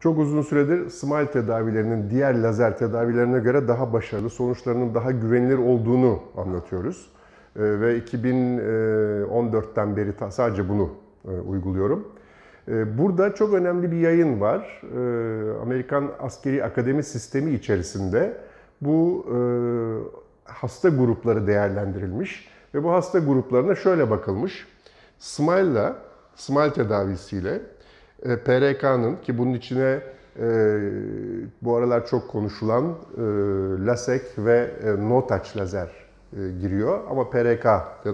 Çok uzun süredir smile tedavilerinin diğer lazer tedavilerine göre daha başarılı, sonuçlarının daha güvenilir olduğunu anlatıyoruz. Ee, ve 2014'ten e, beri sadece bunu e, uyguluyorum. Ee, burada çok önemli bir yayın var. Ee, Amerikan Askeri Akademi Sistemi içerisinde bu e, hasta grupları değerlendirilmiş ve bu hasta gruplarına şöyle bakılmış. Smile'la, smile tedavisiyle e, PRK'nın ki bunun içine e, bu aralar çok konuşulan e, LASEK ve e, NOTAÇ lazer e, giriyor ama PRK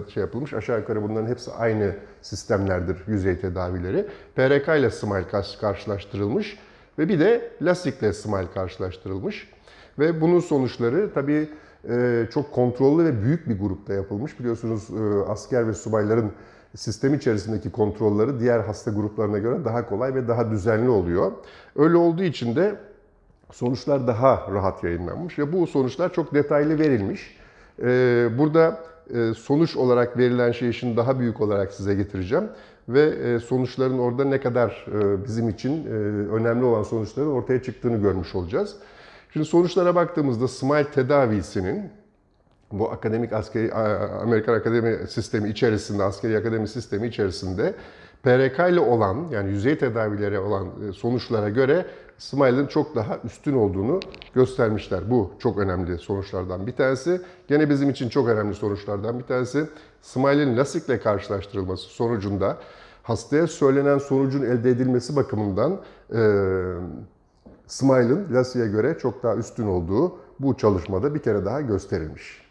şey yapılmış. Aşağı yukarı bunların hepsi aynı sistemlerdir yüzey tedavileri. PRK ile SMILE karşılaştırılmış ve bir de LASIK ile SMILE karşılaştırılmış. Ve bunun sonuçları tabii e, çok kontrollü ve büyük bir grupta yapılmış. Biliyorsunuz e, asker ve subayların sistem içerisindeki kontrolleri diğer hasta gruplarına göre daha kolay ve daha düzenli oluyor. Öyle olduğu için de sonuçlar daha rahat yayınlanmış ve bu sonuçlar çok detaylı verilmiş. Ee, burada e, sonuç olarak verilen şeyi şimdi daha büyük olarak size getireceğim ve e, sonuçların orada ne kadar e, bizim için önemli olan sonuçların ortaya çıktığını görmüş olacağız. Şimdi sonuçlara baktığımızda SMILE tedavisinin bu akademik askeri Amerikan akademi sistemi içerisinde, askeri akademi sistemi içerisinde PRK ile olan yani yüzey tedavileri olan e, sonuçlara göre Smiley'ın çok daha üstün olduğunu göstermişler. Bu çok önemli sonuçlardan bir tanesi. Gene bizim için çok önemli sonuçlardan bir tanesi LASIK ile karşılaştırılması sonucunda hastaya söylenen sonucun elde edilmesi bakımından e, Smiley'ın Lasik'e göre çok daha üstün olduğu bu çalışmada bir kere daha gösterilmiş.